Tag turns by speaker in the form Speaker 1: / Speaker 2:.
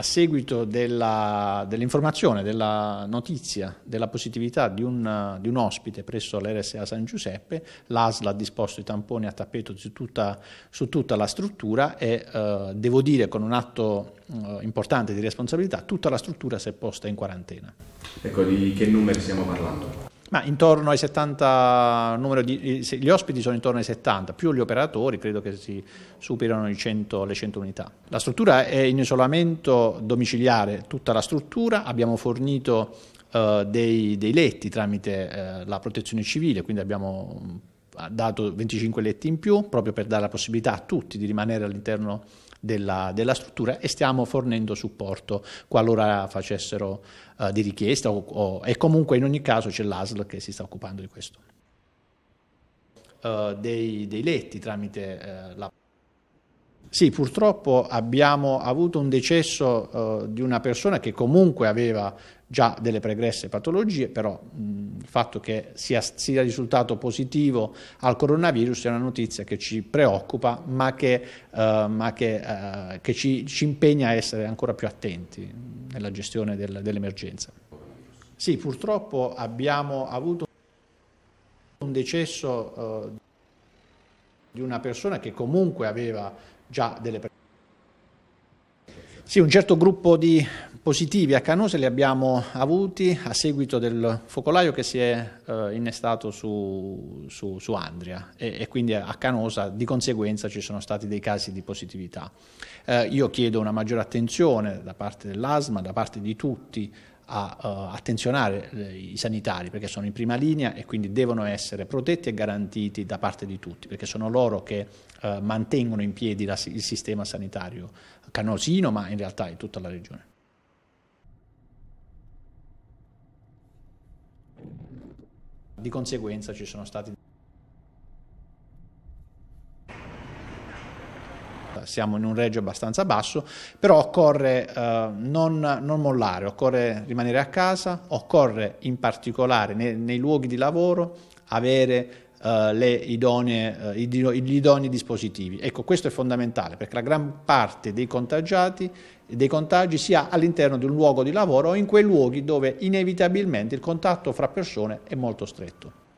Speaker 1: a seguito della, dell'informazione, della notizia della positività di un, di un, ospite presso l'RSA San Giuseppe, l'ASL ha disposto i tamponi a tappeto su tutta, su tutta la struttura e eh, devo dire con un atto eh, importante di responsabilità tutta la struttura si è posta in quarantena. Ecco, di che numeri stiamo parlando? Ma intorno ai 70, di, gli ospiti sono intorno ai 70, più gli operatori credo che si superano 100, le 100 unità. La struttura è in isolamento domiciliare, tutta la struttura, abbiamo fornito eh, dei, dei, letti tramite eh, la protezione civile, quindi abbiamo ha dato 25 letti in più proprio per dare la possibilità a tutti di rimanere all'interno della, della, struttura e stiamo fornendo supporto qualora facessero uh, di richiesta o, o, e comunque in ogni caso c'è l'ASL che si sta occupando di questo. Uh, dei, dei, letti tramite uh, la sì, purtroppo abbiamo avuto un decesso eh, di una persona che comunque aveva già delle pregresse patologie, però mh, il fatto che sia, sia, risultato positivo al coronavirus è una notizia che ci preoccupa, ma che, eh, ma che, eh, che ci, ci, impegna a essere ancora più attenti nella gestione del, dell'emergenza. Sì, purtroppo abbiamo avuto un decesso eh, di una persona che comunque aveva già delle persone. Sì, un certo gruppo di positivi a Canose li abbiamo avuti a seguito del focolaio che si è eh, innestato su, su, su Andria e, e, quindi a Canosa di conseguenza ci sono stati dei casi di positività. Eh, io chiedo una maggiore attenzione da parte dell'ASMA, da parte di tutti, a uh, attenzionare eh, i sanitari perché sono in prima linea e quindi devono essere protetti e garantiti da parte di tutti perché sono loro che uh, mantengono in piedi la, il sistema sanitario canosino ma in realtà in tutta la regione. Di conseguenza ci sono stati Eh, siamo in un reggio abbastanza basso, però occorre eh, non, non, mollare, occorre rimanere a casa, occorre in particolare nei, nei luoghi di lavoro avere Uh, le idonee, uh, gli idonei dispositivi. Ecco, questo è fondamentale perché la gran parte dei contagiati dei contagi sia all'interno di un luogo di lavoro o in quei luoghi dove inevitabilmente il contatto fra persone è molto stretto.